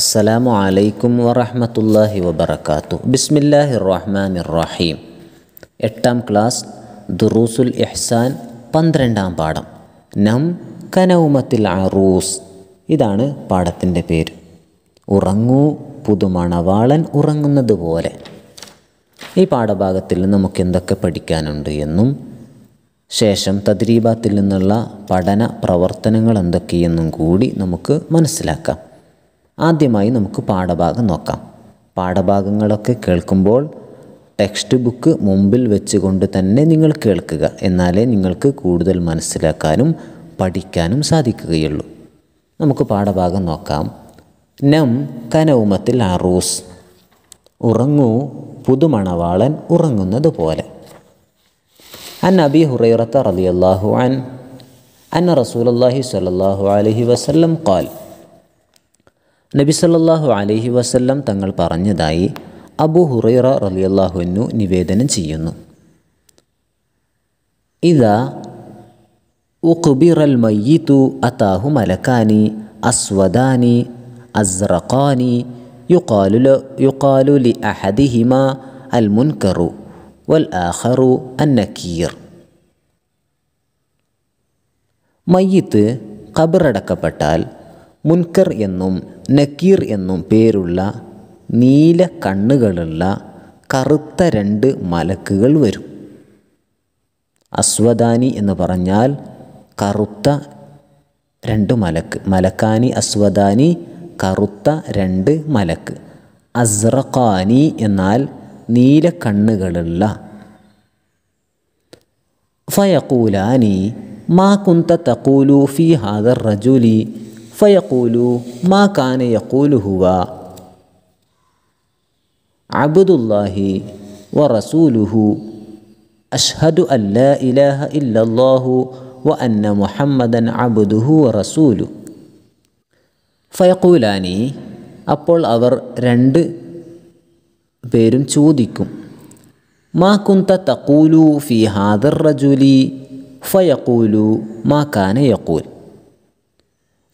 അസ്സലാമു അലൈക്കും വറഹമത്തല്ലാഹി വബർക്കാത്തു ബിസ്മില്ലാഹി റഹ്മാൻ റഹീം എട്ടാം ക്ലാസ് ദുറൂസുൽ ഇഹ്സാൻ പന്ത്രണ്ടാം പാഠം നം കനൗമത്തിൽ അറൂസ് ഇതാണ് പാഠത്തിൻ്റെ പേര് ഉറങ്ങൂ പുതുമണവാളൻ ഉറങ്ങുന്നത് പോലെ ഈ പാഠഭാഗത്തിൽ നമുക്ക് എന്തൊക്കെ പഠിക്കാനുണ്ട് എന്നും ശേഷം തദ്രീബാത്തിൽ നിന്നുള്ള പഠന പ്രവർത്തനങ്ങൾ എന്തൊക്കെയെന്നും കൂടി നമുക്ക് മനസ്സിലാക്കാം ആദ്യമായി നമുക്ക് പാഠഭാഗം നോക്കാം പാഠഭാഗങ്ങളൊക്കെ കേൾക്കുമ്പോൾ ടെക്സ്റ്റ് ബുക്ക് മുമ്പിൽ വെച്ചുകൊണ്ട് തന്നെ നിങ്ങൾ കേൾക്കുക എന്നാലേ നിങ്ങൾക്ക് കൂടുതൽ മനസ്സിലാക്കാനും പഠിക്കാനും സാധിക്കുകയുള്ളൂ നമുക്ക് പാഠഭാഗം നോക്കാം നം കനൗമത്തിൽ അറൂസ് ഉറങ്ങൂ പുതുമണവാളൻ ഉറങ്ങുന്നത് പോലെ അൻ അബി ഹുറൈറത്ത റലിയല്ലാഹു അൻ റസൂൽ റസൂലല്ലാഹി സലല്ലാഹു അലഹി വസല്ലം കാൽ نبي صلى الله عليه وسلم تنقل بارن يدعي أبو هريرة رضي الله عنه نبيدن سيينو إذا أقبر الميت أتاه ملكاني أسوداني أزرقاني يقال, يقال لأحدهما المنكر والآخر النكير ميت قبر رك بطال മുൻകർ എന്നും നക്കീർ എന്നും പേരുള്ള നീല കണ്ണുകളുള്ള കറുത്ത രണ്ട് മലക്കുകൾ വരും അസ്വദാനി എന്ന് പറഞ്ഞാൽ കറുത്ത രണ്ട് മലക്ക് മലക്കാനി അസ്വദാനി കറുത്ത രണ്ട് മലക്ക് അസ്രഖാനി എന്നാൽ നീല കണ്ണുകളുള്ള ഫയക്കൂലാനി മാ കുന്ത തക്കൂലൂഫി ഹാദർ റജുലി ഫയക്കൂലു മാ കാന യക്കൂലു ഹുവ അബുദുല്ലാഹി വ റസൂലുഹു അഷ്ഹദു അല്ല ഇലാഹ ഇല്ലല്ലാഹു വ അന്ന മുഹമ്മദൻ അബുദുഹു വ റസൂലു ഫയക്കൂലാനി അപ്പോൾ അവർ രണ്ട് പേരും ചോദിക്കും മാ കുന്ത തക്കൂലു ഫി ഹാദർ റജുലി ഫയക്കൂലു മാ കാന യക്കൂൽ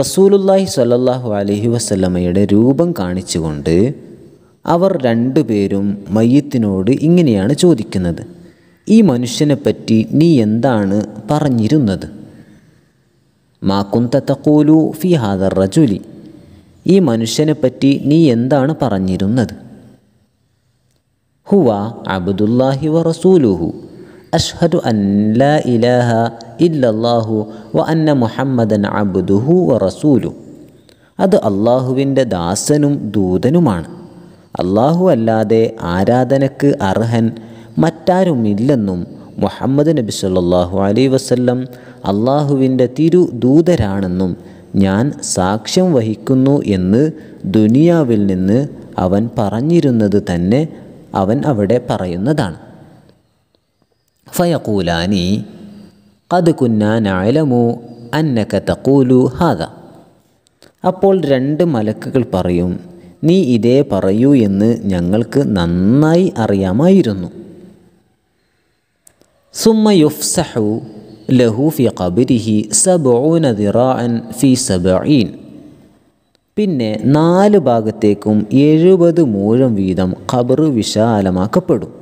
റസൂലുല്ലാഹി സ്വല്ലല്ലാഹു അലഹി വസ്ലമയുടെ രൂപം കാണിച്ചുകൊണ്ട് അവർ രണ്ടുപേരും മയ്യത്തിനോട് ഇങ്ങനെയാണ് ചോദിക്കുന്നത് ഈ മനുഷ്യനെപ്പറ്റി നീ എന്താണ് പറഞ്ഞിരുന്നത് മാക്കുന്ത തക്കോലു ഫി ഹാദർ റജുലി ഈ മനുഷ്യനെപ്പറ്റി നീ എന്താണ് പറഞ്ഞിരുന്നത് ഹുവ അബ്ദുല്ലാഹി വ റസൂലുഹു أشهد أن لا إله إلا الله وأن محمدا عبده ورسوله അത് അള്ളാഹുവിൻ്റെ ദാസനും ദൂതനുമാണ് അള്ളാഹു അല്ലാതെ ആരാധനക്ക് അർഹൻ മറ്റാരുമില്ലെന്നും മുഹമ്മദ് നബി സല്ലാഹു അലൈ വസല്ലം അള്ളാഹുവിൻ്റെ തിരു ദൂതരാണെന്നും ഞാൻ സാക്ഷ്യം വഹിക്കുന്നു എന്ന് ദുനിയാവിൽ നിന്ന് അവൻ പറഞ്ഞിരുന്നത് തന്നെ അവൻ അവിടെ പറയുന്നതാണ് فيقولان قد كنا نعلم أنك تقول هذا അപ്പോൾ രണ്ട് മലക്കുകൾ പറയും നീ ഇതേ പറയൂ എന്ന് ഞങ്ങൾക്ക് നന്നായി അറിയാമായിരുന്നു സുമ്മ യുഫ്സഹു ലഹു ഫി ഖബരിഹി സബൂന ദിറാഅൻ ഫി സബീൻ പിന്നെ നാല് ഭാഗത്തേക്കും എഴുപത് മൂഴം വീതം ഖബർ വിശാലമാക്കപ്പെടും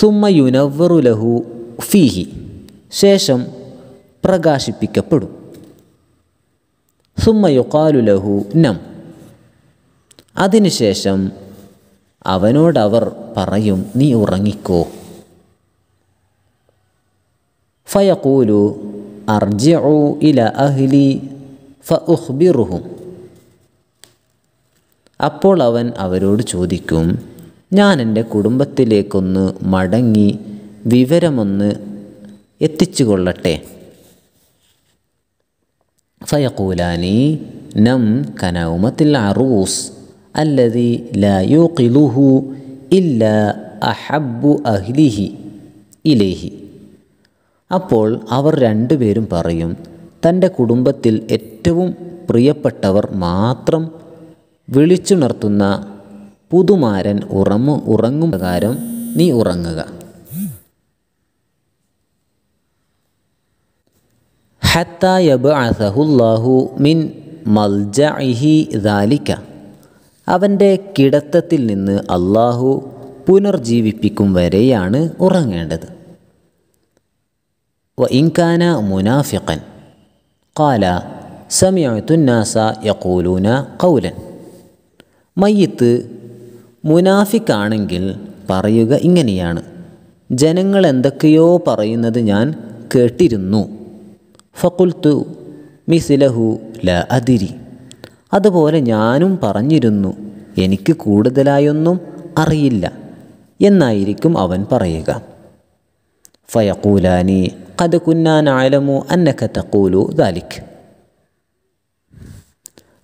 സുമ ലഹു ഫീഹി ശേഷം പ്രകാശിപ്പിക്കപ്പെടും സുമ ലഹു നം അതിനുശേഷം അവനോടവർ പറയും നീ ഉറങ്ങിക്കോ ഫയക്കൂലു അർജിഉ ഇല അഹ്ലി ഫ ഉഹ്ബിറുഹും അപ്പോൾ അവൻ അവരോട് ചോദിക്കും ഞാൻ എൻ്റെ കുടുംബത്തിലേക്കൊന്ന് മടങ്ങി വിവരമൊന്ന് എത്തിച്ചു കൊള്ളട്ടെ ഫയക്കൂലാനി നം കനൗമത്തിൽ അറൂസ് അല്ലതി ലയൂഖിലുഹു ഇല്ല അഹബ്ബു അഹ്ലിഹി ഇലേഹി അപ്പോൾ അവർ രണ്ടുപേരും പറയും തൻ്റെ കുടുംബത്തിൽ ഏറ്റവും പ്രിയപ്പെട്ടവർ മാത്രം വിളിച്ചുണർത്തുന്ന പുതുമാരൻ ഉറമു ഉറങ്ങും പ്രകാരം നീ ഉറങ്ങുക മിൻ മൽജഇഹി അവൻ്റെ കിടത്തത്തിൽ നിന്ന് അള്ളാഹു പുനർജീവിപ്പിക്കും വരെയാണ് ഉറങ്ങേണ്ടത് വ ഇൻകാന മുനാഫിഖൻ കാല സമയത്തുന്നാസ യക്കൂലൂന കൗലൻ മയ്യത്ത് മുനാഫിക്കാണെങ്കിൽ പറയുക ഇങ്ങനെയാണ് ജനങ്ങൾ എന്തൊക്കെയോ പറയുന്നത് ഞാൻ കേട്ടിരുന്നു ഫക്കുൽത്തു മിസിലഹു ല അതിരി അതുപോലെ ഞാനും പറഞ്ഞിരുന്നു എനിക്ക് കൂടുതലായൊന്നും അറിയില്ല എന്നായിരിക്കും അവൻ പറയുക ഫയക്കൂലാനി കത് കുന്നാനായാലമു അന്നക്ക തക്കൂലു ദാലിക്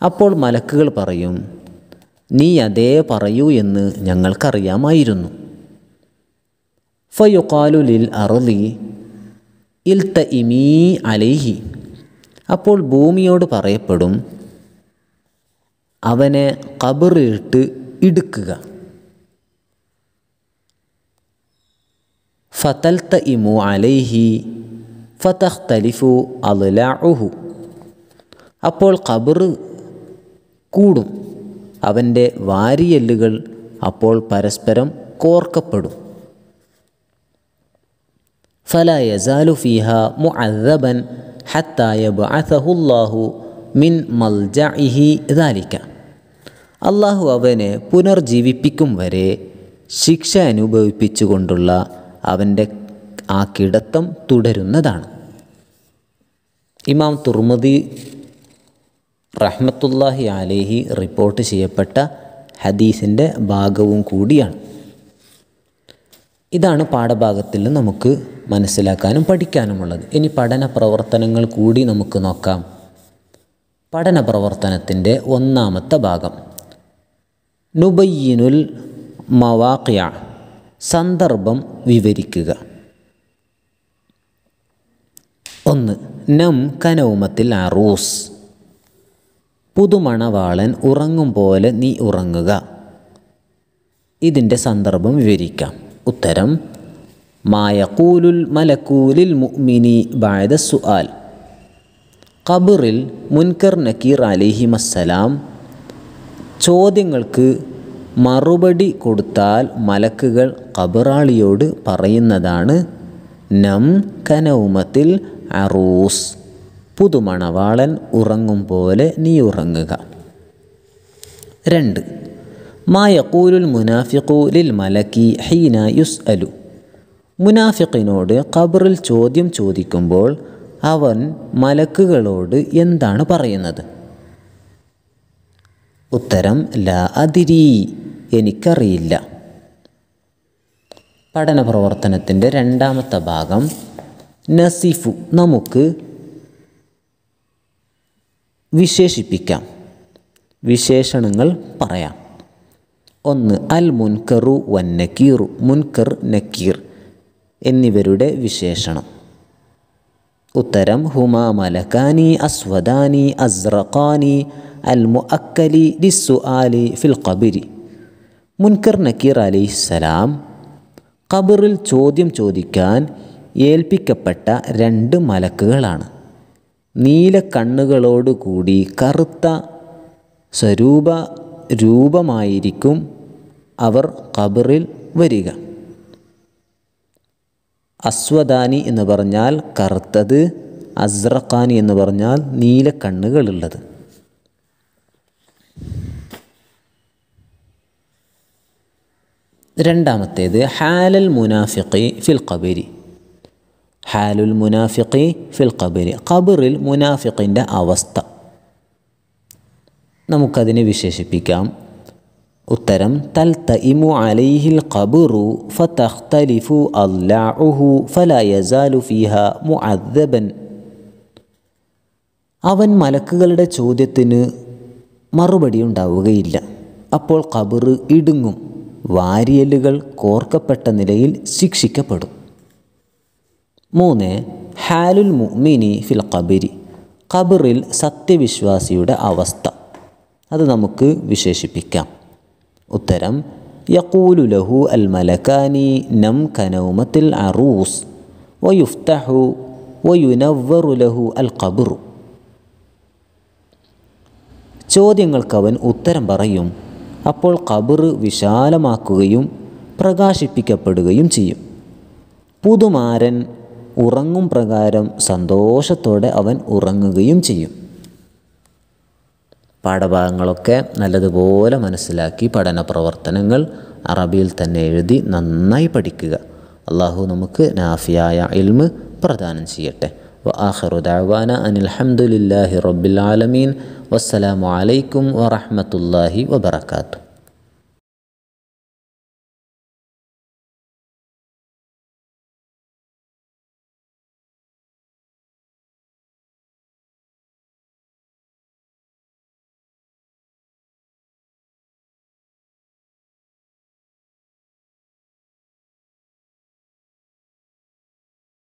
അപ്പോൾ മലക്കുകൾ പറയും നീ അതേ പറയൂ എന്ന് ഞങ്ങൾക്കറിയാമായിരുന്നു ഫയുക്കാലുലിൽ ലിൽ അറുതി ഇൽ ത ഇമീ അലൈഹി അപ്പോൾ ഭൂമിയോട് പറയപ്പെടും അവനെ കബറിട്ട് ഇടുക്കുക ത ഇമു അലൈഹി ഫതഖ്തലിഫു അലുലാഹു അപ്പോൾ കബറ് കൂടും അവൻ്റെ വാരിയെല്ലുകൾ അപ്പോൾ പരസ്പരം കോർക്കപ്പെടും ഫല യസാലു ഫിഹ മുഅദബൻ ഹത്തായബ് അസഹുല്ലാഹു മിൻ മൽജഇഹി ദാലിക്ക അള്ളാഹു അവനെ പുനർജീവിപ്പിക്കും വരെ ശിക്ഷ അനുഭവിപ്പിച്ചുകൊണ്ടുള്ള അവൻ്റെ ആ കിടത്തം തുടരുന്നതാണ് ഇമാം തുർമതി റഹ്മത്തുല്ലാഹി അലേഹി റിപ്പോർട്ട് ചെയ്യപ്പെട്ട ഹദീസിൻ്റെ ഭാഗവും കൂടിയാണ് ഇതാണ് പാഠഭാഗത്തിൽ നമുക്ക് മനസ്സിലാക്കാനും പഠിക്കാനുമുള്ളത് ഇനി പഠന പ്രവർത്തനങ്ങൾ കൂടി നമുക്ക് നോക്കാം പഠന പ്രവർത്തനത്തിൻ്റെ ഒന്നാമത്തെ ഭാഗം നുബയ്യനുൽ മവാഖ്യ സന്ദർഭം വിവരിക്കുക ഒന്ന് നം കനൗമത്തിൽ അറൂസ് പുതുമണവാളൻ ഉറങ്ങും പോലെ നീ ഉറങ്ങുക ഇതിൻ്റെ സന്ദർഭം വിവരിക്കാം ഉത്തരം മായക്കൂലുൽ മലക്കൂലിൽ മുഅ്മിനി ബായത സുആൽ ഖബറിൽ മുൻകർ നക്കീർ അലിഹി മസ്സലാം ചോദ്യങ്ങൾക്ക് മറുപടി കൊടുത്താൽ മലക്കുകൾ ഖബറാളിയോട് പറയുന്നതാണ് നം കനൗമത്തിൽ അറൂസ് പുതുമണവാളൻ ഉറങ്ങും പോലെ നീ ഉറങ്ങുക രണ്ട് മാ യക്കൂലുൽ ലിൽ മലക്കി ഹീന യുസ് അലു മുനാഫിഖിനോട് ഖബറിൽ ചോദ്യം ചോദിക്കുമ്പോൾ അവൻ മലക്കുകളോട് എന്താണ് പറയുന്നത് ഉത്തരം ലാ അതിരി എനിക്കറിയില്ല പഠന പ്രവർത്തനത്തിൻ്റെ രണ്ടാമത്തെ ഭാഗം നസിഫു നമുക്ക് വിശേഷിപ്പിക്കാം വിശേഷണങ്ങൾ പറയാം ഒന്ന് അൽ മുൻകറു വൻ നക്കീറു മുൻകർ നക്കീർ എന്നിവരുടെ വിശേഷണം ഉത്തരം ഹുമാ മലക്കാനി അസ്വദാനി അസ്റഖാനി അൽ മുഅക്കലി ദിസ്സു ആലി ഫിൽ കബിരി മുൻകർ നക്കീർ സലാം ഖബറിൽ ചോദ്യം ചോദിക്കാൻ ഏൽപ്പിക്കപ്പെട്ട രണ്ട് മലക്കുകളാണ് നീല കണ്ണുകളോടുകൂടി കറുത്ത സ്വരൂപ രൂപമായിരിക്കും അവർ ഖബറിൽ വരിക അസ്വദാനി എന്ന് പറഞ്ഞാൽ കറുത്തത് അസ്രഖാനി എന്ന് പറഞ്ഞാൽ നീല കണ്ണുകളുള്ളത് രണ്ടാമത്തേത് ഹാലൽ മുനാഫിഖി ഫിൽ ഖബരി ഹാലുൽ മുനാഫിഖി ഫിൽ ഖബരി ഖബറിൽ മുനാഫിഖിൻ്റെ അവസ്ഥ നമുക്കതിനെ വിശേഷിപ്പിക്കാം ഉത്തരം തൽത്തഇമു അലൈഹിൽ ഖബറു ഫതഖ്തലിഫു അല്ലാഹു ഫലാ യസാലു ഫീഹ മുഅദ്ദബൻ അവൻ മലക്കുകളുടെ ചോദ്യത്തിന് മറുപടി ഉണ്ടാവുകയില്ല അപ്പോൾ ഖബറ് ഇടുങ്ങും വാരിയലുകൾ കോർക്കപ്പെട്ട നിലയിൽ ശിക്ഷിക്കപ്പെടും മൂന്ന് ഹാലുൽ മുഅ്മിനി ഫിൽ ഖബരി ഖബറിൽ സത്യവിശ്വാസിയുടെ അവസ്ഥ അത് നമുക്ക് വിശേഷിപ്പിക്കാം ഉത്തരം യക്കൂലു ലഹു അൽ മലക്കാനി നം കനൗമത്തിൽ അറൂസ് വയുഫ്തഹു വയുനവ്വറു ലഹു അൽ ഖബറു ചോദ്യങ്ങൾക്കവൻ ഉത്തരം പറയും അപ്പോൾ കബറ് വിശാലമാക്കുകയും പ്രകാശിപ്പിക്കപ്പെടുകയും ചെയ്യും പുതുമാരൻ ഉറങ്ങും പ്രകാരം സന്തോഷത്തോടെ അവൻ ഉറങ്ങുകയും ചെയ്യും പാഠഭാഗങ്ങളൊക്കെ നല്ലതുപോലെ മനസ്സിലാക്കി പഠന പ്രവർത്തനങ്ങൾ അറബിയിൽ തന്നെ എഴുതി നന്നായി പഠിക്കുക അള്ളാഹു നമുക്ക് നാഫിയായ ഇൽമ് പ്രദാനം ചെയ്യട്ടെ وآخر അനിൽഹമുല്ലാഹി أن വസ്സലാമലൈക്കും لله رب